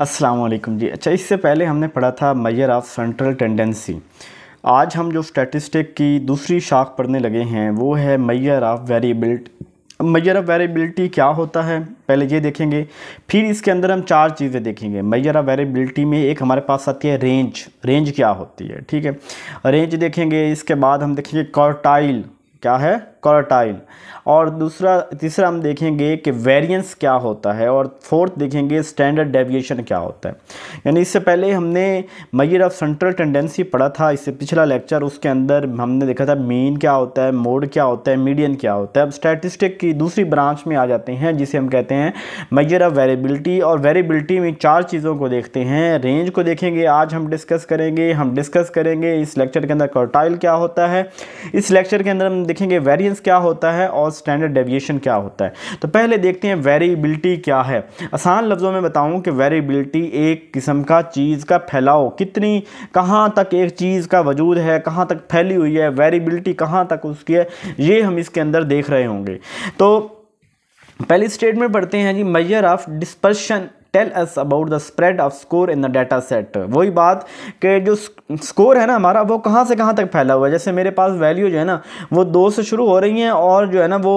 असलम जी अच्छा इससे पहले हमने पढ़ा था मैयर ऑफ सेंट्रल टेंडेंसी आज हम जो स्टैटिस्टिक की दूसरी शाख पढ़ने लगे हैं वो है measure of variability measure of variability क्या होता है पहले ये देखेंगे फिर इसके अंदर हम चार चीज़ें देखेंगे मैयर ऑफ़ वेरिएबिलिटी में एक हमारे पास आती है रेंज रेंज क्या होती है ठीक है रेंज देखेंगे इसके बाद हम देखेंगे कॉर्टाइल क्या है कॉर्टाइल और दूसरा तीसरा हम देखेंगे कि वेरिएंस क्या होता है और फोर्थ देखेंगे स्टैंडर्ड डेविएशन क्या होता है यानी इससे पहले हमने मयर ऑफ सेंट्रल टेंडेंसी पढ़ा था इससे पिछला लेक्चर उसके अंदर हमने देखा था मेन क्या होता है मोड क्या होता है मीडियन क्या होता है अब स्टैटिस्टिक की दूसरी ब्रांच में आ जाते हैं जिसे हम कहते हैं मयर ऑफ वेरेबिलिटी और वेरेबिलिटी में चार चीज़ों को देखते हैं रेंज को देखेंगे आज हम डिस्कस करेंगे हम डिस्कस करेंगे इस लेक्चर के अंदर कर्टाइल क्या होता है इस लेक्चर के अंदर हम देखेंगे वेरियंस क्या होता है और और स्टैंडर्ड डेविएशन क्या होता है तो पहले देखते हैं वेरिएबिलिटी क्या है आसान लफ्ज़ों में बताऊं कि वेरिएबिलिटी एक किस्म का चीज़ का फैलाव कितनी कहां तक एक चीज़ का वजूद है कहां तक फैली हुई है वेरिएबिलिटी कहां तक उसकी है ये हम इसके अंदर देख रहे होंगे तो पहली स्टेटमेंट पढ़ते हैं जी measure of dispersion tells about the spread of score in the data set वही बात कि जो स्कोर है ना हमारा वो कहाँ से कहाँ तक फैला हुआ है जैसे मेरे पास वैल्यू जो है ना वो दो से शुरू हो रही हैं और जो है ना वो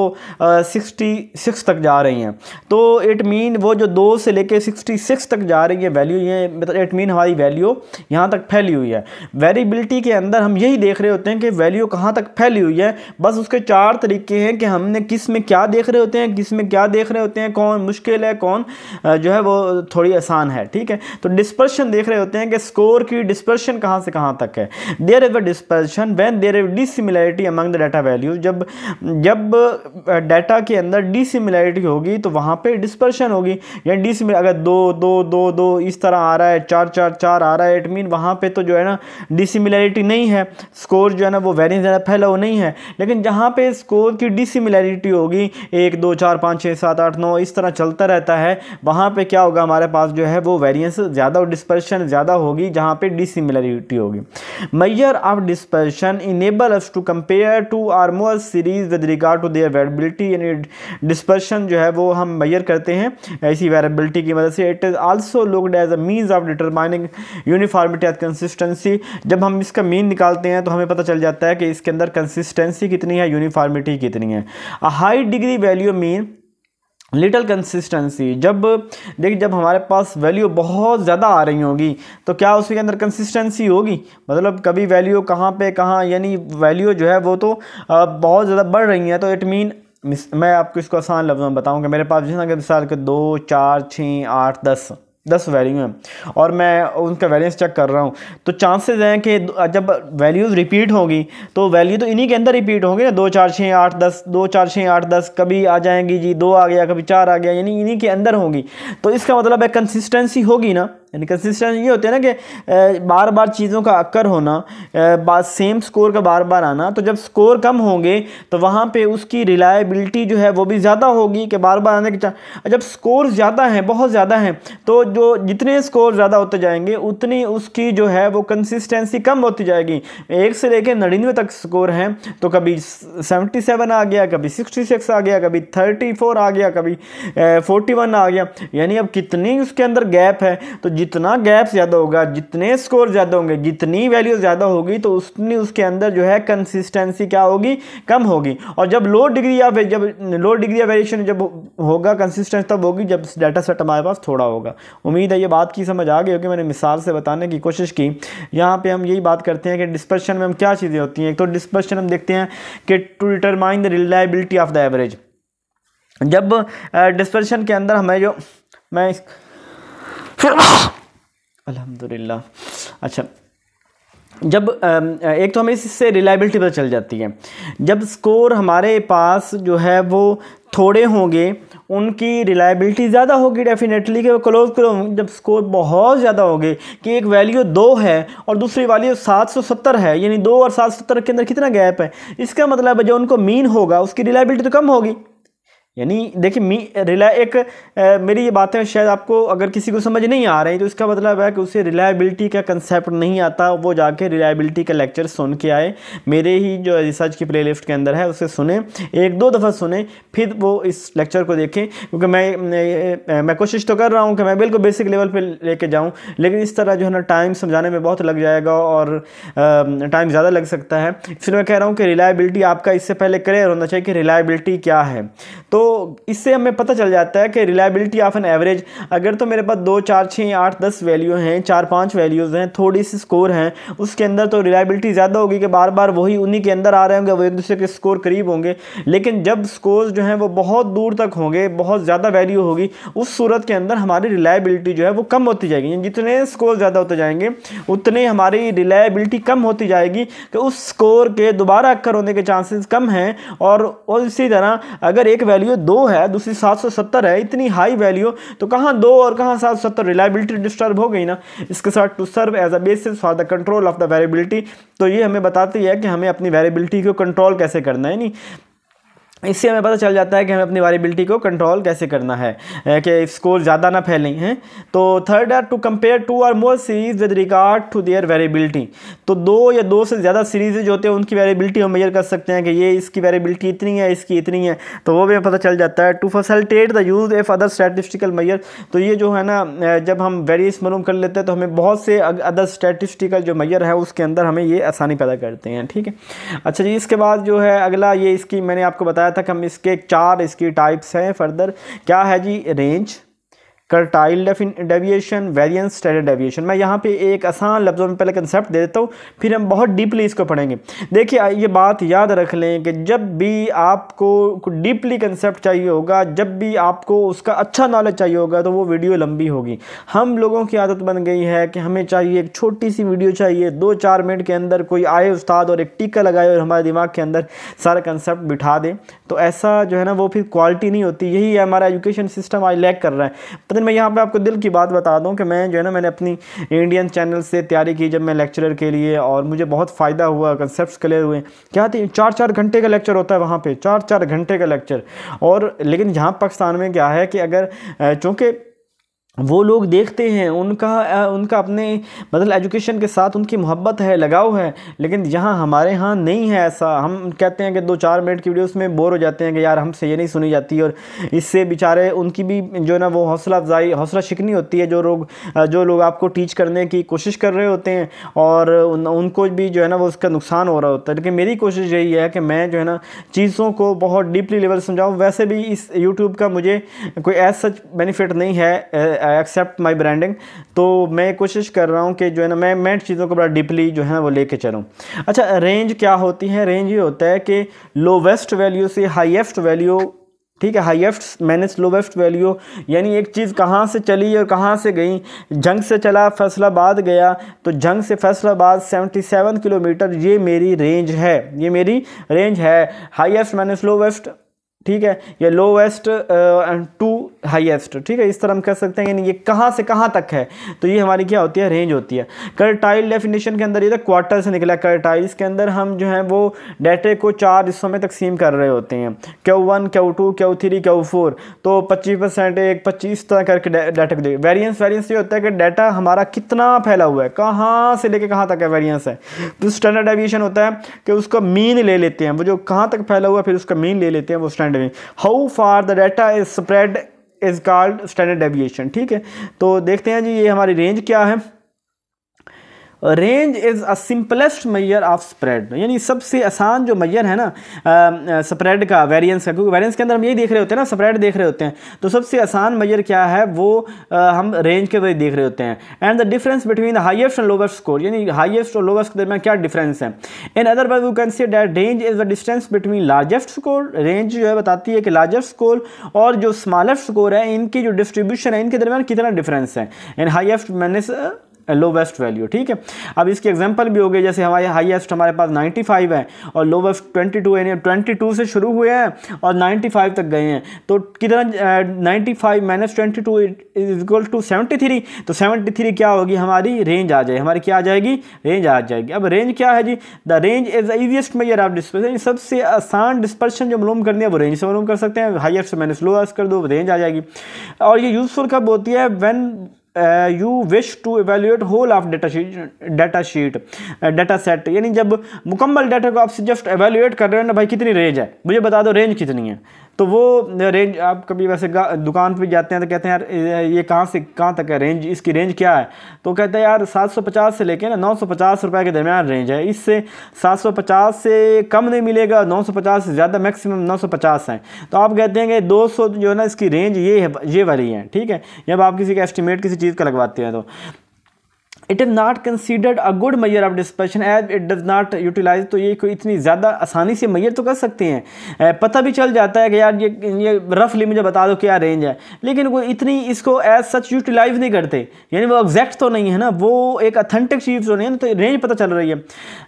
सिक्सटी सिक्स तक जा रही हैं तो इट मीन वो जो दो से लेके सिक्सटी सिक्स तक जा रही है वैल्यू ये मतलब इट मीन हमारी वैल्यू यहाँ तक फैली हुई है वेरीबिलिटी के अंदर हम यही देख रहे होते हैं कि वैल्यू कहाँ तक फैली हुई है बस उसके चार तरीके हैं कि हमने किस में क्या देख रहे होते हैं किस में क्या देख रहे होते हैं कौन मुश्किल है कौन जो है वो थोड़ी आसान है ठीक है तो डिस्पर्शन देख रहे होते हैं कि स्कोर की डिस्पर्शन कहाँ से कहाँ तक है there is a dispersion when there is dissimilarity among the data value जब जब डाटा के अंदर डिसिमिलैरिटी होगी तो वहाँ पर डिस्पर्शन होगी यानी डिसिमिल अगर दो दो दो दो इस तरह आ रहा है चार चार चार आ रहा है इट मीन वहाँ पर तो जो है ना डिसिमिलैरिटी नहीं है स्कोर जो है ना वो वेरी ज़्यादा फैला हुआ नहीं है लेकिन जहाँ पर स्कोर की डिसिमिलैरिटी होगी एक दो चार पाँच छः सात आठ नौ इस तरह चलता रहता है वहाँ पर क्या होगा होगा हमारे पास जो है वो वेरियंस ज़्यादा और डिस्पर्शन ज़्यादा होगी जहाँ पे डिसिमिलरिटी होगी measure of dispersion enable us to compare two or or more series with regard to their variability यानी डिस्पर्शन जो है वो हम मैयर करते हैं ऐसी वेरेबिलिटी की मदद से it is also looked as a means of determining uniformity as consistency जब हम इसका मीन निकालते हैं तो हमें पता चल जाता है कि इसके अंदर कंसिस्टेंसी कितनी है यूनिफॉर्मिटी कितनी है a high degree value mean little consistency जब देखिए जब हमारे पास वैल्यू बहुत ज़्यादा आ रही होगी तो क्या उसके अंदर कंसिस्टेंसी होगी मतलब कभी वैल्यू कहाँ पे कहाँ यानी वैल्यू जो है वो तो बहुत ज़्यादा बढ़ रही है तो इट मीन मैं आपको इसको आसान लफ्ज़ों में बताऊँ कि मेरे पास जैसे तरह मिसाल के दो चार छः आठ दस दस वैल्यू हैं और मैं उनका वैलेंस चेक कर रहा हूँ तो चांसेस हैं कि जब वैल्यूज़ रिपीट होगी तो वैल्यू तो इन्हीं के अंदर रिपीट होंगे ना दो चार छः आठ दस दो चार छः आठ दस कभी आ जाएंगी जी दो आ गया कभी चार आ गया यानी इन्हीं के अंदर होंगी तो इसका मतलब है कंसिस्टेंसी होगी ना यानी कंसिस्टेंट ये होते हैं ना कि बार बार चीज़ों का अक्कर होना सेम स्कोर का बार बार आना तो जब स्कोर कम होंगे तो वहाँ पे उसकी रिलायबिलिटी जो है वो भी ज़्यादा होगी कि बार बार आने के जब स्कोर ज़्यादा हैं बहुत ज़्यादा हैं तो जो जितने स्कोर ज़्यादा होते जाएंगे उतनी उसकी जो है वो कंसिस्टेंसी कम होती जाएगी एक से लेकर नड़िनवे तक स्कोर हैं तो कभी सेवेंटी सेवन आ गया कभी सिक्सटी सिक्स आ गया कभी थर्टी फोर आ गया कभी फोर्टी वन आ गया यानी अब कितनी उसके अंदर गैप है तो जितना गैप ज़्यादा होगा जितने स्कोर ज़्यादा होंगे जितनी वैल्यू ज़्यादा होगी तो उतनी उसके अंदर जो है कंसिस्टेंसी क्या होगी कम होगी और जब लो डिग्री या जब लो डिग्री या वेरिएशन जब होगा कंसिस्टेंस तब होगी जब डाटा सेट हमारे पास थोड़ा होगा उम्मीद है ये बात की समझ आ गई क्योंकि मैंने मिसाल से बताने की कोशिश की यहाँ पर हम यही बात करते हैं कि डिस्पर्शन में हम क्या चीज़ें होती हैं एक तो डिस्पर्शन हम देखते हैं कि to determine the reliability of the average जब डिस्पर्शन के अंदर हमें जो मैं फिर अल्हम्दुलिल्लाह अच्छा जब एक तो हमें इससे रिलायबिलिटी पता चल जाती है जब स्कोर हमारे पास जो है वो थोड़े होंगे उनकी रिलायबिलिटी ज़्यादा होगी डेफिनेटली कि वो क्लोज क्लो जब स्कोर बहुत ज़्यादा होंगे कि एक वैल्यू दो है और दूसरी वैल्यू सात सौ सत्तर है यानी दो और सात सौ सत्तर के अंदर कितना गैप है इसका मतलब है जो उनको मीन होगा उसकी रिलायबिलिटी तो कम होगी यानी देखिए मी रिला एक ए, मेरी ये बातें शायद आपको अगर किसी को समझ नहीं आ रही तो इसका मतलब है कि उसे रिलायबिलिटी का कंसेप्ट नहीं आता वो जाके रिलायबिलिटी का लेक्चर सुन के आए मेरे ही जो रिसर्च की प्लेलिस्ट के अंदर है उसे सुने एक दो दफ़ा सुने फिर वो इस लेक्चर को देखें क्योंकि मैं मैं, मैं कोशिश तो कर रहा हूँ कि मैं बिल्कुल बेसिक लेवल पर लेके जाऊँ लेकिन इस तरह जो है ना टाइम समझाने में बहुत लग जाएगा और टाइम ज़्यादा लग सकता है फिर मैं कह रहा हूँ कि रिलायबिलिटी आपका इससे पहले क्लियर होना चाहिए कि रिलायबिलिटी क्या है तो तो इससे हमें पता चल जाता है कि रिलायबिलिटी ऑफ एन एवरेज अगर तो मेरे पास दो चार छः आठ दस वैल्यू हैं चार पाँच वैल्यूज़ हैं थोड़ी सी स्कोर हैं उसके अंदर तो रिलायबिलिटी ज़्यादा होगी कि बार बार वही उन्हीं के अंदर आ रहे होंगे वो एक दूसरे के स्कोर करीब होंगे लेकिन जब स्कोर जो हैं वो बहुत दूर तक होंगे बहुत ज़्यादा वैल्यू होगी उस सूरत के अंदर हमारी रिलायबिलिटी जो है वो कम होती जाएगी जितने स्कोर ज़्यादा होते जाएंगे उतने हमारी रिलायबिलिटी कम होती जाएगी कि उस स्कोर के दोबारा अक्कर होने के चांसेस कम हैं और इसी तरह अगर एक वैल्यू दो है दूसरी सात सौ सत्तर है इतनी हाई वैल्यू तो कहाँ दो और कहाँ सात सौ सत्तर रिलायबिलिटी डिस्टर्ब हो गई ना इसके साथ to serve as a basis for the control of the variability तो ये हमें बताती है कि हमें अपनी वेरेबिलिटी को कंट्रोल कैसे करना है नहीं इससे हमें पता चल जाता है कि हमें अपनी वायरेबिलिटी को कंट्रोल कैसे करना है कि स्कोर ज़्यादा ना फैलें हैं तो third are to compare two or more series with regard to their variability तो दो या दो से ज़्यादा सीरीज़ जो होते हैं उनकी वेरेबिलिटी हम मेजर कर सकते हैं कि ये इसकी वेरेबिलिटी इतनी है इसकी इतनी है तो वो भी हमें पता चल जाता है to facilitate the use of other statistical measure तो ये जो है ना जब हम वेरियस मरूम कर लेते हैं तो हमें बहुत से अदर स्टैटिस्टिकल जो मैयर है उसके अंदर हमें ये आसानी पैदा करते हैं ठीक है अच्छा जी इसके बाद जो है अगला ये इसकी मैंने आपको बताया तक हम इसके चार इसकी टाइप्स हैं फर्दर क्या है जी range quartile deviation variance standard deviation मैं यहाँ पे एक आसान लफ्ज़ों में पहले कंसेप्ट दे देता हूँ फिर हम बहुत डीपली इसको पढ़ेंगे देखिए ये बात याद रख लें कि जब भी आपको डीपली कंसेप्ट चाहिए होगा जब भी आपको उसका अच्छा नॉलेज चाहिए होगा तो वो वीडियो लंबी होगी हम लोगों की आदत बन गई है कि हमें चाहिए एक छोटी सी वीडियो चाहिए दो चार मिनट के अंदर कोई आए उस्ताद और एक टीका लगाए और हमारे दिमाग के अंदर सारा कंसेप्ट बिठा दें तो ऐसा जो है ना वो फिर क्वालिटी नहीं होती यही हमारा एजुकेशन सिस्टम आज लैक कर रहा है और मैं यहाँ पे आपको दिल की बात बता दूँ कि मैं जो है ना मैंने अपनी इंडियन चैनल से तैयारी की जब मैं लेक्चरर के लिए और मुझे बहुत फ़ायदा हुआ कंसेप्ट क्लियर हुए क्या थी चार चार घंटे का लेक्चर होता है वहाँ पर चार चार घंटे का लेक्चर और लेकिन यहाँ पाकिस्तान में क्या है कि अगर चूँकि वो लोग देखते हैं उनका उनका अपने मतलब एजुकेशन के साथ उनकी मोहब्बत है लगाव है लेकिन यहाँ हमारे यहाँ नहीं है ऐसा हम कहते हैं कि दो चार मिनट की वीडियोस में बोर हो जाते हैं कि यार हमसे ये नहीं सुनी जाती और इससे बेचारे उनकी भी जो है ना वो हौसला अफजाई हौसला शिकनी होती है जो लोग जो लोग आपको टीच करने की कोशिश कर रहे होते हैं और उन, उनको भी जो है ना वो उसका नुकसान हो रहा होता है लेकिन मेरी कोशिश यही है कि मैं जो है ना चीज़ों को बहुत डीपली लेवल समझाऊँ वैसे भी इस यूट्यूब का मुझे कोई ऐसा बेनिफिट नहीं है एक्सेप्ट माई ब्रांडिंग तो मैं कोशिश कर रहा हूँ कि जो है ना मैं मैं चीज़ों को बड़ा डीपली जो है ना वो लेके चलूँ अच्छा रेंज क्या होती है रेंज ये होता है कि लोवेस्ट वैल्यू से हाइएस्ट वैल्यू ठीक है हाइएस्ट माइनस लोवेस्ट वैल्यू यानी एक चीज़ कहाँ से चली और कहाँ से गई जंग से चला फैसलाबाद गया तो जंग से फैसलाबाद 77 किलोमीटर ये मेरी रेंज है ये मेरी रेंज है हाइएस्ट माइनस लोवेस्ट ठीक है या लोवेस्ट टू हाईएस्ट ठीक है इस तरह हम कह सकते हैं ये कहाँ से कहाँ तक है तो ये हमारी क्या होती है रेंज होती है करटाइल डेफिनेशन के अंदर ये क्वार्टर तो से निकला करटाइल्स के अंदर हम जो है वो डेटे को चार हिस्सों में तकसीम कर रहे होते हैं Q one Q two Q three Q four तो पच्चीस परसेंट एक पच्चीस तरह करके डाटा को वेरियंस वेरियंस ये होता है कि डाटा हमारा कितना फैला हुआ है कहाँ से लेके कहाँ तक है वेरियंस है तो स्टैंडर्ड एविएशन होता है कि उसका मीन ले लेते हैं वो जो कहाँ तक फैला हुआ है फिर उसका मीन ले लेते हैं वो standard how far the data is spread is called standard deviation ठीक है तो देखते हैं जी ये हमारी रेंज क्या है range is a simplest measure of spread यानी सबसे आसान जो मैयर है ना स्प्रेड का वेरियंस का क्योंकि वेरियंस के अंदर हम यही देख रहे होते हैं ना स्प्रेड देख रहे होते हैं तो सबसे आसान मैयर क्या है वो आ, हम रेंज के जरिए देख रहे होते हैं and the difference between the highest and lowest score यानी हाइएस्ट और लोवेस्ट के दरमियान क्या डिफरेंस है in other word you can see that range is the distance between largest score range जो है बताती है कि लार्जेस्ट स्कोर और जो स्मॉलेस्ट स्कोर है इनकी जो डिस्ट्रीब्यूशन है इनके दरमियान कितना डिफरेंस है इन हाइएस्ट मैंने लोवेस्ट वैल्यू ठीक है अब इसकी एग्जांपल भी हो गए जैसे हमारे हाईएस्ट हमारे पास 95 है और लोवेस्ट 22 यानी ट्वेंटी से शुरू हुए हैं और 95 तक गए हैं तो कितना ninety five minus twenty two is equal to seventy three तो सेवेंटी थ्री क्या होगी हमारी रेंज आ जाएगी हमारी क्या आ जाएगी रेंज आ जाएगी अब रेंज क्या है जी the range is easiest measure of dispersion सबसे आसान डिस्पर्शन जो मालूम करनी है वो रेंज से मालूम कर सकते हैं हाइस्ट माइनस लोवेस्ट कर दो रेंज आ जाएगी और ये यूज़फुल कब होती है when you wish to evaluate whole of data sheet data sheet data set यानी जब मुकम्मल डेटा को आप जस्ट एवेल्यूएट कर रहे हो ना भाई कितनी रेंज है मुझे बता दो रेंज कितनी है तो वो रेंज आप कभी वैसे दुकान पे जाते हैं तो कहते हैं यार ये कहाँ से कहाँ तक है रेंज इसकी रेंज क्या है तो कहते हैं यार 750 से लेके ना 950 रुपए के दरमियान रेंज है इससे 750 से कम नहीं मिलेगा 950 से ज़्यादा मैक्सिमम 950 है तो आप कहते हैं कि 200 जो है ना इसकी रेंज ये है ये वाली है ठीक है जब आप किसी का एस्टिमेट किसी चीज़ का लगवाते हैं तो it is not considered a good measure of dispersion as it does not utilize तो ये कोई इतनी ज़्यादा आसानी से मैयर तो कर सकते हैं पता भी चल जाता है कि यार ये ये रफली मुझे बता दो क्या रेंज है लेकिन वो इतनी इसको एज सच यूटिलाइज नहीं करते यानी वो एग्जैक्ट तो नहीं है ना वो एक अथेंटिक चीज़ तो नहीं है तो रेंज पता चल रही है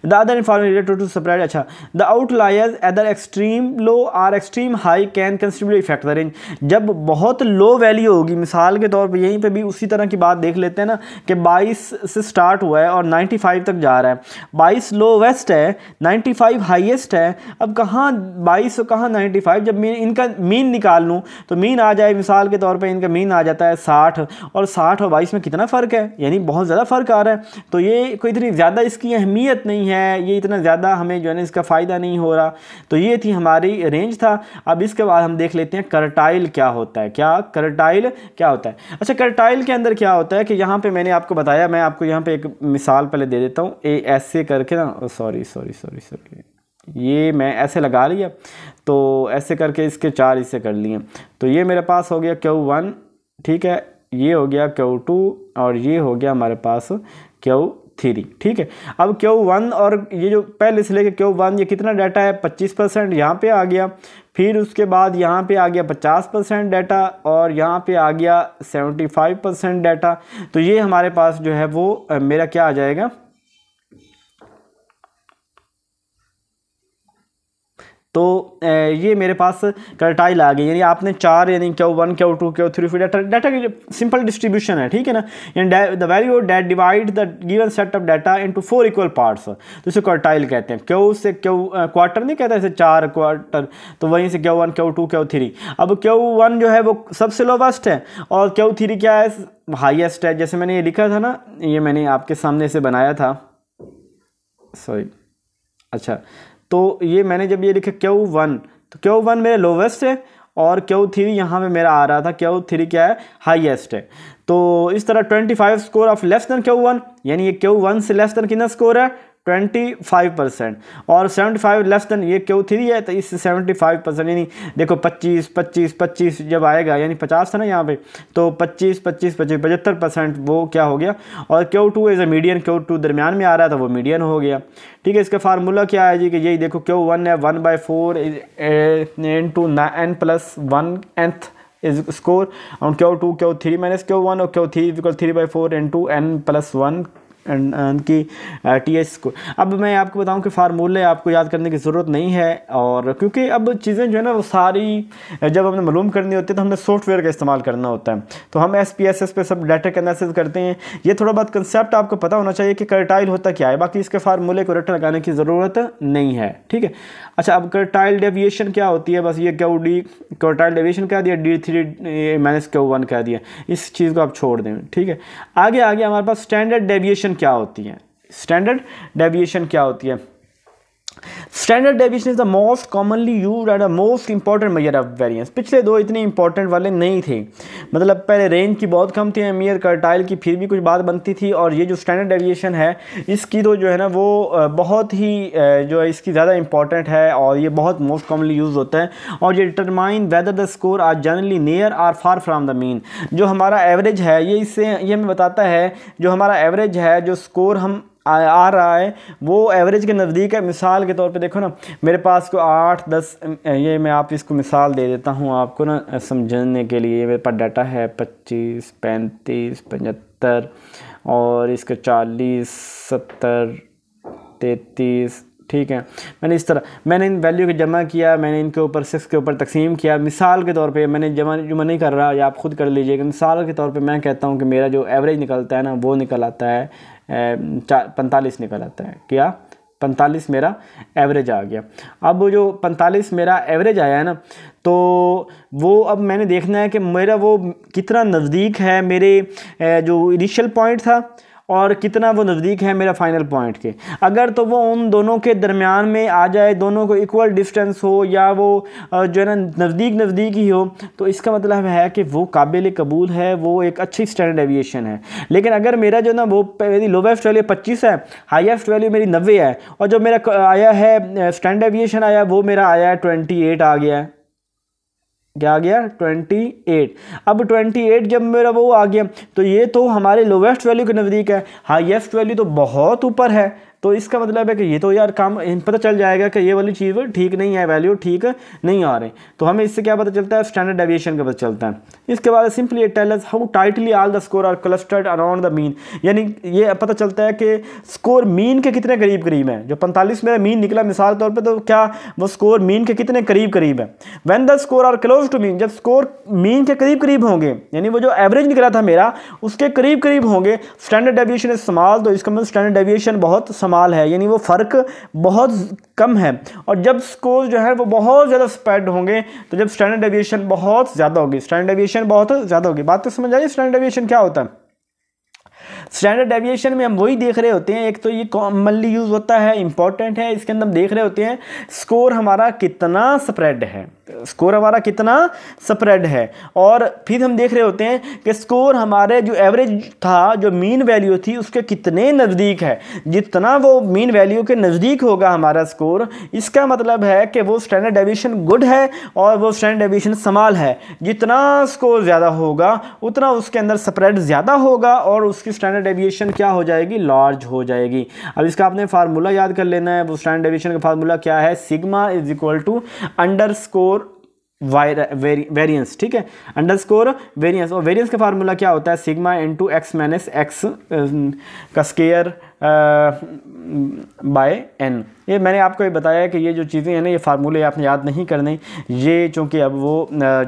the other information to to surprised अच्छा the lies either extreme low or extreme high can consider effect the range जब बहुत लो वैल्यू होगी मिसाल के तौर पर यहीं पर भी उसी तरह की बात देख लेते हैं ना कि बाईस से स्टार्ट हुआ है और 95 तक जा रहा है 22 लोवेस्ट है 95 हाईएस्ट है अब कहाँ 22 कहाँ 95 जब मीन इनका मीन निकाल लूँ तो मीन आ जाए मिसाल के तौर पे इनका मीन आ जाता है 60 और 60 और 22 में कितना फ़र्क है यानी बहुत ज़्यादा फ़र्क आ रहा है तो ये कोई इतनी ज़्यादा इसकी अहमियत नहीं है ये इतना ज़्यादा हमें जो है ना इसका फ़ायदा नहीं हो रहा तो ये थी हमारी रेंज था अब इसके बाद हम देख लेते हैं करटाइल क्या होता है क्या करटाइल क्या होता है अच्छा करटाइल के अंदर क्या होता है कि यहाँ पर मैंने आपको बताया मैं आप आपको यहाँ पे एक मिसाल पहले दे देता हूँ ए ऐसे करके ना सॉरी सॉरी सॉरी सॉरी ये मैं ऐसे लगा लिया तो ऐसे करके इसके चार हिस्से कर लिए तो ये मेरे पास हो गया क्यू वन ठीक है ये हो गया क्यू टू और ये हो गया हमारे पास क्यू थ्री ठीक है अब क्यू वन और ये जो पहले से लेके क्यू वन ये कितना डाटा है पच्चीस परसेंट यहाँ पर आ गया फिर उसके बाद यहाँ पे आ गया 50 परसेंट डाटा और यहाँ पे आ गया 75 परसेंट डाटा तो ये हमारे पास जो है वो मेरा क्या आ जाएगा तो ये मेरे पास कर्टाइल आ गई यानी आपने चार यानी Q one Q two Q three फिर डाटा डाटा की सिंपल डिस्ट्रीब्यूशन है ठीक है ना यानी the value of that divide the given set of data into four equal parts तो इसे कर्टाइल कहते हैं क्यों से क्यों क्वार्टर नहीं कहता इसे चार क्वार्टर तो वहीं से क्यों वन क्यों टू क्यों थ्री अब क्यों वन जो है वो सबसे लोवेस्ट है और क्यों थ्री क्या है हाइएस्ट है जैसे मैंने ये लिखा था ना ये मैंने आपके सामने से बनाया था सॉरी अच्छा तो ये मैंने जब ये लिखा क्यू वन तो क्यू वन मेरे लोवेस्ट है और क्यू थ्री यहाँ पे मेरा आ रहा था क्यू थ्री क्या है हाईएस्ट है तो इस तरह 25 score of less than Q one यानी ये क्यू वन से लेस देन कितना स्कोर है ट्वेंटी फाइव परसेंट और सेवेंटी फाइव लेस देन ये क्यों थ्री है तो इस सेवेंटी फाइव परसेंट यानी देखो पच्चीस पच्चीस पच्चीस जब आएगा यानी पचास था ना यहाँ पे तो पच्चीस पच्चीस पच्चीस पचहत्तर परसेंट वो क्या हो गया और Q two is a median Q two दरमियान में आ रहा था वो मीडियन हो गया ठीक है इसका फार्मूला क्या है जी कि यही देखो क्यू वन है one by four n to n plus one nth is score और क्यों टू क्यों थ्री माइनस क्यों वन और Q three three by four n to n plus one Uh, उनकी टी uh, एस को अब मैं आपको बताऊं कि फार्मूले आपको याद करने की ज़रूरत नहीं है और क्योंकि अब चीज़ें जो है ना वो सारी uh, जब हमने मालूम करनी होती है तो हमने सॉफ्टवेयर का इस्तेमाल करना होता है तो हम एस पी एस एस पे सब डाटा के एनालिसिस करते हैं ये थोड़ा बहुत कंसेप्ट आपको पता होना चाहिए कि करटाइल होता क्या है बाकी इसके फार्मूले को रटन लगाने की ज़रूरत नहीं है ठीक है अच्छा अब करटाइल डेविएशन क्या होती है बस ये क्यू डी करटाइल डेविएशन कह दिया D three minus Q one कह दिया इस चीज़ को आप छोड़ दें ठीक है आगे आगे हमारे पास स्टैंडर्ड डेविएशन क्या होती है स्टैंडर्ड डेविएशन क्या होती है standard deviation is the most commonly use and the most important measure of variance पिछले दो इतने इंपॉर्टेंट वाले नहीं थे मतलब पहले रेंज की बहुत कम थी एमियर कर्टाइल e की फिर भी कुछ बात बनती थी और ये जो स्टैंडर्ड डेविएशन है इसकी तो जो है ना वो बहुत ही जो है इसकी ज़्यादा इंपॉर्टेंट है और ये बहुत मोस्ट कॉमनली यूज़ होता है और ये determine whether the score are generally near or far from the mean जो हमारा एवरेज है ये इससे ये हमें बताता है जो हमारा एवरेज है जो स्कोर हम आ, रहा है वो एवरेज के नज़दीक है मिसाल के तौर पे देखो ना मेरे पास को आठ दस ये मैं आप इसको मिसाल दे देता हूँ आपको ना समझने के लिए मेरे पास डाटा है पच्चीस पैंतीस पचहत्तर और इसका चालीस सत्तर तैतीस ठीक है मैंने इस तरह मैंने इन वैल्यू को जमा किया मैंने इनके ऊपर सिक्स के ऊपर तकसीम किया मिसाल के तौर पे मैंने जमा जुमा नहीं कर रहा या आप ख़ुद कर लीजिएगा मिसाल के तौर पे मैं कहता हूँ कि मेरा जो एवरेज निकलता है ना वो निकल आता है पैंतालीस निकल आता है क्या पैंतालीस मेरा एवरेज आ गया अब जो पैंतालीस मेरा एवरेज आया है ना तो वो अब मैंने देखना है कि मेरा वो कितना नज़दीक है मेरे जो इनिशियल पॉइंट था और कितना वो नज़दीक है मेरा फाइनल पॉइंट के अगर तो वो उन दोनों के दरमियान में आ जाए दोनों को इक्वल डिस्टेंस हो या वो जो है ना नज़दीक नज़दीक ही हो तो इसका मतलब है कि वो काबिल कबूल है वो एक अच्छी स्टैंडर्ड एविएशन है लेकिन अगर मेरा जो ना वो मेरी लोवेस्ट वैल्यू पच्चीस है हाइस्ट वैल्यू मेरी नब्बे है और जो मेरा आया है स्टैंड एविएशन आया वो मेरा आया है ट्वेंटी एट आ गया है क्या आ गया 28 अब 28 जब मेरा वो आ गया तो ये तो हमारे लोवेस्ट वैल्यू के नज़दीक है हाईएस्ट वैल्यू तो बहुत ऊपर है तो इसका मतलब है कि ये तो यार काम पता चल जाएगा कि ये वाली चीज़ ठीक नहीं है वैल्यू ठीक नहीं आ रही तो हमें इससे क्या पता चलता है स्टैंडर्ड डेविएशन का पता चलता है इसके बाद simply tells how tightly all the score are clustered around the mean यानी ये पता चलता है कि स्कोर मीन के कितने करीब करीब है जो पैंतालीस मेरा मीन निकला मिसाल तौर पर तो क्या वो स्कोर मीन के कितने करीब करीब है when the score are close to mean जब स्कोर मीन के करीब करीब होंगे यानी वो जो एवरेज निकला था मेरा उसके करीब करीब होंगे स्टैंडर्ड डेविएशन इस्तेमाल तो इसका मतलब स्टैंडर्ड डेविएशन बहुत समाल है यानी वो फ़र्क बहुत कम है और जब स्कोर जो है वो बहुत ज़्यादा स्प्रेड होंगे तो जब स्टैंडर्ड एविएशन बहुत ज़्यादा होगी स्टैंडर्ड एविएशन बहुत ज़्यादा होगी बात तो समझ आई स्टैंडर्ड एविएशन क्या होता है स्टैंडर्ड डेविएशन में हम वही देख रहे होते हैं एक तो ये कॉमनली यूज़ होता है इंपॉर्टेंट है इसके अंदर हम देख रहे होते हैं स्कोर हमारा कितना स्प्रेड है स्कोर हमारा कितना स्प्रेड है और फिर हम देख रहे होते हैं कि स्कोर हमारे जो एवरेज था जो मीन वैल्यू थी उसके कितने नज़दीक है जितना वो मीन वैल्यू के नज़दीक होगा हमारा स्कोर इसका मतलब है कि वो स्टैंडर्ड डेविएशन गुड है और वो स्टैंडर्ड डेविएशन समाल है जितना स्कोर ज़्यादा होगा उतना उसके अंदर स्प्रेड ज़्यादा होगा और उसकी स्टैंडर्ड स्टैंडर्ड डेविएशन क्या हो जाएगी लार्ज हो जाएगी अब इसका आपने फार्मूला याद कर लेना है वो स्टैंडर्ड डेविएशन का फार्मूला क्या है sigma is equal to under score variance ठीक है अंडर स्कोर वेरियंस और वेरियंस का फार्मूला क्या होता है sigma into x minus x का स्केयर बाय एन ये मैंने आपको ये बताया कि ये जो चीज़ें हैं ना ये फार्मूले आपने याद नहीं करने ये चूँकि अब वो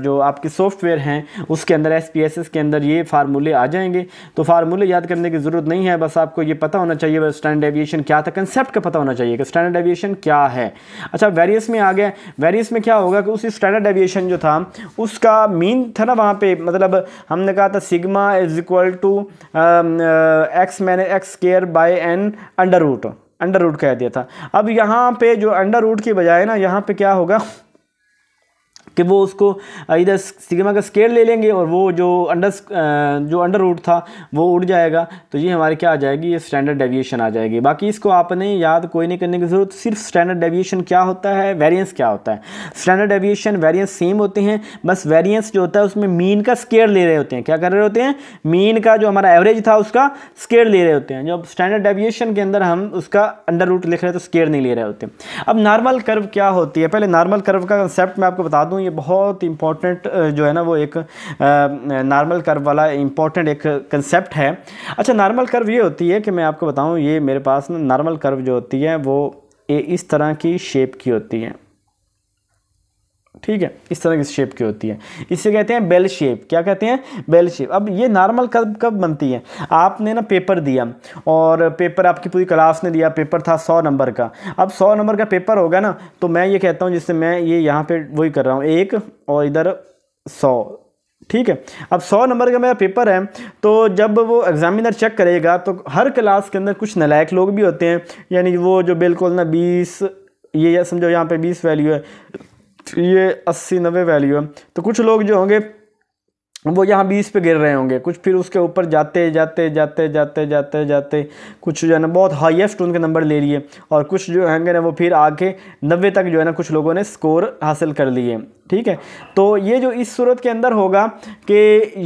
जो आपके सॉफ्टवेयर हैं उसके अंदर एस के अंदर ये फार्मूले आ जाएंगे तो फार्मूले याद करने की ज़रूरत नहीं है बस आपको ये पता होना चाहिए स्टैंडर्ड एविएशन क्या था कंसेप्ट का पता होना चाहिए कि स्टैंडर्ड एविएशन क्या है अच्छा वेरियस में आ गया वेरियस में क्या होगा कि उस स्टैंडर्ड एविएशन जो था उसका मीन था ना वहाँ पर मतलब हमने कहा था sigma is equal to x mean x square by n under root under root कह दिया था अब यहाँ पे जो अंडर रूट की बजाय ना यहाँ पे क्या होगा कि वो उसको इधर सिग्मा का स्केयर ले लेंगे और वो जो अंडर जो अंडर रूट था वो उड़ जाएगा तो ये हमारे क्या आ जाएगी ये स्टैंडर्ड डेविएशन आ जाएगी बाकी इसको आपने याद कोई नहीं करने की ज़रूरत सिर्फ स्टैंडर्ड डेविएशन क्या होता है वेरिएंस क्या होता है स्टैंडर्ड डेविएशन वेरिएंस सेम होते हैं बस वेरियंस जो होता है उसमें मीन का स्केयर ले रहे होते हैं क्या कर रहे होते हैं मीन का जो हमारा एवरेज था उसका स्केयर ले रहे होते हैं जब स्टैंडर्ड डेविएशन के अंदर हम उसका अंडर रूट लिख रहे हैं तो स्केयर नहीं ले रहे होते अब नॉर्मल कर्व क्या होती है पहले नॉर्मल कर्व का कंसेप्ट मैं आपको बता दूँ हूँ ये बहुत इंपॉर्टेंट जो है ना वो एक नॉर्मल कर्व वाला इंपॉर्टेंट एक कंसेप्ट है अच्छा नॉर्मल कर्व ये होती है कि मैं आपको बताऊँ ये मेरे पास नॉर्मल कर्व जो होती है वो इस तरह की शेप की होती है ठीक है इस तरह की शेप की होती है इसे कहते हैं बेल शेप क्या कहते हैं बेल शेप अब ये नॉर्मल कब कब बनती है आपने ना पेपर दिया और पेपर आपकी पूरी क्लास ने दिया पेपर था सौ नंबर का अब सौ नंबर का पेपर होगा ना तो मैं ये कहता हूँ जिससे मैं ये यहाँ पे वही कर रहा हूँ एक और इधर सौ ठीक है अब सौ नंबर का मेरा पेपर है तो जब वो एग्ज़ामिनर चेक करेगा तो हर क्लास के अंदर कुछ नलायक लोग भी होते हैं यानी वो जो बिल्कुल ना बीस ये समझो यहाँ पे बीस वैल्यू है ये अस्सी नब्बे वैल्यू है तो कुछ लोग जो होंगे वो यहाँ बीस पे गिर रहे होंगे कुछ फिर उसके ऊपर जाते जाते जाते जाते जाते जाते कुछ जो है ना बहुत हाईएस्ट उनके नंबर ले लिए और कुछ जो होंगे ना वो फिर आके नब्बे तक जो है ना कुछ लोगों ने स्कोर हासिल कर लिए ठीक है तो ये जो इस सूरत के अंदर होगा कि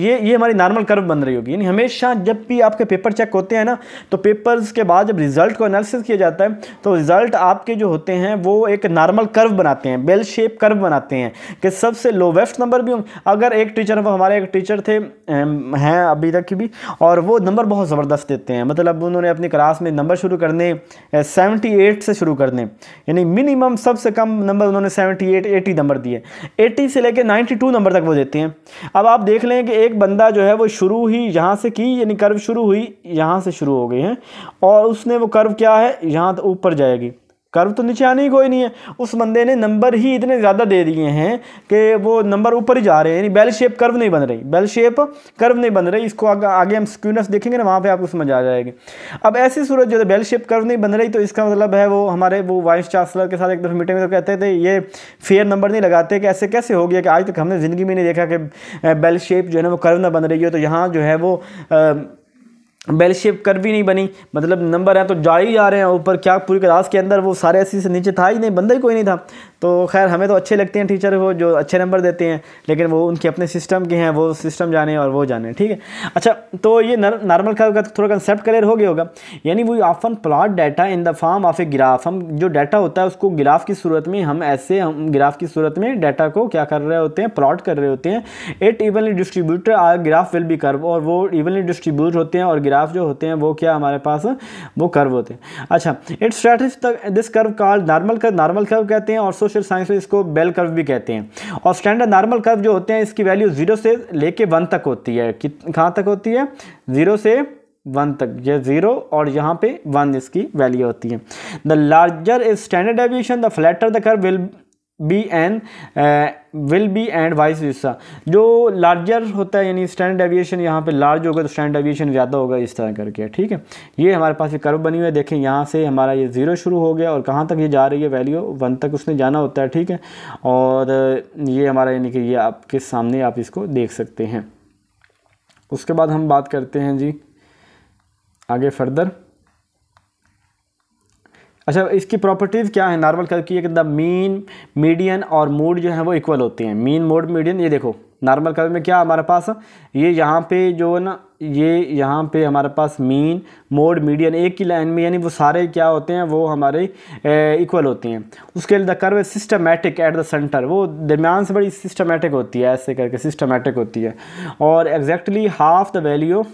ये ये हमारी नॉर्मल कर्व बन रही होगी यानी हमेशा जब भी आपके पेपर चेक होते हैं ना तो पेपर्स के बाद जब रिज़ल्ट को एनालिसिस किया जाता है तो रिज़ल्ट आपके जो होते हैं वो एक नॉर्मल कर्व बनाते हैं बेल शेप कर्व बनाते हैं कि सबसे लोवेस्ट नंबर भी होंगे अगर एक टीचर हमारे एक टीचर थे हैं अभी तक की भी और वो नंबर बहुत ज़बरदस्त देते हैं मतलब उन्होंने अपनी क्लास में नंबर शुरू करने सेवेंटी एट से शुरू करने यानी मिनिमम सबसे कम नंबर उन्होंने सेवेंटी एट एटी नंबर दिए एटी से लेके नाइन्टी टू नंबर तक वो देते हैं अब आप देख लें कि एक बंदा जो है वो शुरू ही यहाँ से की यानी कर्व शुरू हुई यहाँ से शुरू हो गई है और उसने वो कर्व क्या है यहाँ ऊपर जाएगी कर्व तो नीचे आने ही कोई नहीं है उस बंदे ने नंबर ही इतने ज़्यादा दे दिए हैं कि वो नंबर ऊपर ही जा रहे हैं यानी बेल शेप कर्व नहीं बन रही बेल शेप कर्व नहीं बन रही इसको आगे आगे हम स्क्यूनस देखेंगे ना वहाँ पे आपको समझ आ जाएगी अब ऐसी सूरत जो है बेल शेप कर्व नहीं बन रही तो इसका मतलब है वो हमारे वो वाइस चांसलर के साथ एक दफ़ा मीटिंग में तो कहते थे ये फेयर नंबर नहीं लगाते कि ऐसे कैसे हो गया कि आज तक हमने ज़िंदगी में नहीं देखा कि बेल शेप जो है ना वो कर्व ना बन रही हो तो यहाँ जो है वो बेल शेप कर भी नहीं बनी मतलब नंबर है तो जा ही जा रहे हैं ऊपर क्या पूरी क्लास के अंदर वो सारे ऐसे से नीचे था ही नहीं बंदा ही कोई नहीं था तो खैर हमें तो अच्छे लगते हैं टीचर वो जो अच्छे नंबर देते हैं लेकिन वो उनके अपने सिस्टम के हैं वो सिस्टम जाने और वो जाने ठीक है अच्छा तो ये नॉर्मल कर्व का थोड़ा कंसेप्ट क्लियर हो गया होगा यानी वो often plot data in the form of a graph हम जो डाटा होता है उसको ग्राफ की सूरत में हम ऐसे हम ग्राफ की सूरत में डाटा को क्या कर रहे होते हैं प्लॉट कर रहे होते हैं it evenly distribute or graph will be curve और वो इवनली डिस्ट्रीब्यूट होते हैं और ग्राफ जो होते हैं वो क्या हमारे पास वो कर्व होते हैं अच्छा it straightest this curve call normal curve normal curve कहते हैं और सोच सोशल साइंस में इसको बेल कर्व भी कहते हैं और स्टैंडर्ड नॉर्मल कर्व जो होते हैं इसकी वैल्यू जीरो से लेके वन तक होती है कित कहाँ तक होती है जीरो से वन तक ये जीरो और यहाँ पे वन इसकी वैल्यू होती है the larger is standard deviation the flatter the curve will be and will be and vice versa जो लार्जर होता है यानी स्टैंड एविएशन यहाँ पे लार्ज होगा तो स्टैंड एविएशन ज़्यादा होगा इस तरह करके ठीक है ये हमारे पास ये कर्व बनी हुई है देखें यहाँ से हमारा ये ज़ीरो शुरू हो गया और कहाँ तक ये जा रही है वैल्यू वन तक उसने जाना होता है ठीक है और ये हमारा यानी कि ये आपके सामने आप इसको देख सकते हैं उसके बाद हम बात करते हैं जी आगे फर्दर अच्छा इसकी प्रॉपर्टीज़ क्या है नॉर्मल कर्व की द मीन मीडियन और मोड जो है वो इक्वल होती हैं मीन मोड मीडियन ये देखो नॉर्मल कर्व में क्या हमारे पास ये यहाँ पे जो है ना ये यहाँ पे हमारे पास मीन मोड मीडियन एक ही लाइन में यानी वो सारे क्या होते हैं वो हमारे इक्वल होते हैं उसके लिए the curve systematic at the centre वो दरमियान से बड़ी सिस्टमेटिक होती है ऐसे करके सिस्टमेटिक होती है और exactly half the value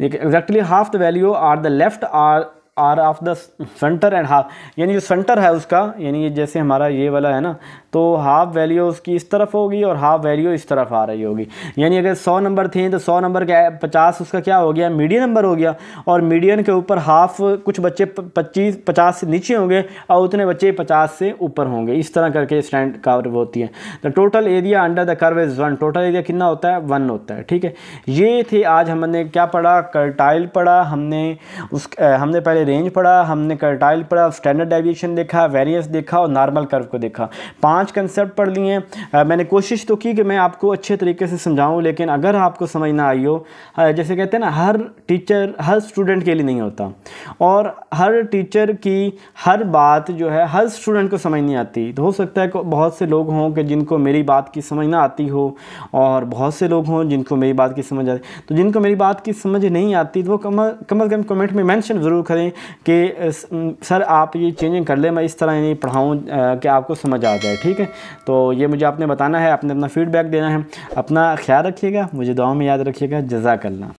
exactly half the value are the left or are of the centre and half यानी जो सेंटर है उसका यानी ये जैसे हमारा ये वाला है ना तो हाफ वैल्यू उसकी इस तरफ होगी और हाफ वैल्यू इस तरफ आ रही होगी यानी अगर सौ नंबर थे तो सौ नंबर के पचास उसका क्या हो गया मीडियन नंबर हो गया और मीडियन के ऊपर हाफ कुछ बच्चे पच्चीस पचास से नीचे होंगे और उतने बच्चे पचास से ऊपर होंगे इस तरह करके स्टैंड कर्व होती है the total area under the curve is one total area कितना होता है वन होता है ठीक है ये थे आज हमने क्या पढ़ा कर्टाइल पढ़ा हमने उस हमने पहले रेंज पढ़ा हमने कर्टाइल पढ़ा स्टैंडर्ड डेविएशन देखा वेरियंस देखा और नॉर्मल कर्व को देखा पांच कंसेप्ट पढ़ लिए हैं मैंने कोशिश तो की कि मैं आपको अच्छे तरीके से समझाऊँ लेकिन अगर आपको समझ ना आई हो जैसे कहते हैं ना हर टीचर हर स्टूडेंट के लिए नहीं होता और हर टीचर की हर बात जो है हर स्टूडेंट को समझ नहीं आती तो हो सकता है बहुत से लोग हों कि जिनको मेरी बात की समझ ना आती हो और बहुत से लोग हों जिनको मेरी बात की समझ आती तो जिनको मेरी बात की समझ नहीं आती तो वो कम अज़ कम कमेंट में मेंशन ज़रूर करें कि सर आप ये चेंजिंग कर ले मैं इस तरह यानी पढ़ाऊँ कि आपको समझ आ जाए ठीक है तो ये मुझे आपने बताना है आपने अपना फीडबैक देना है अपना ख्याल रखिएगा मुझे दुआ में याद रखिएगा जजाकल्ला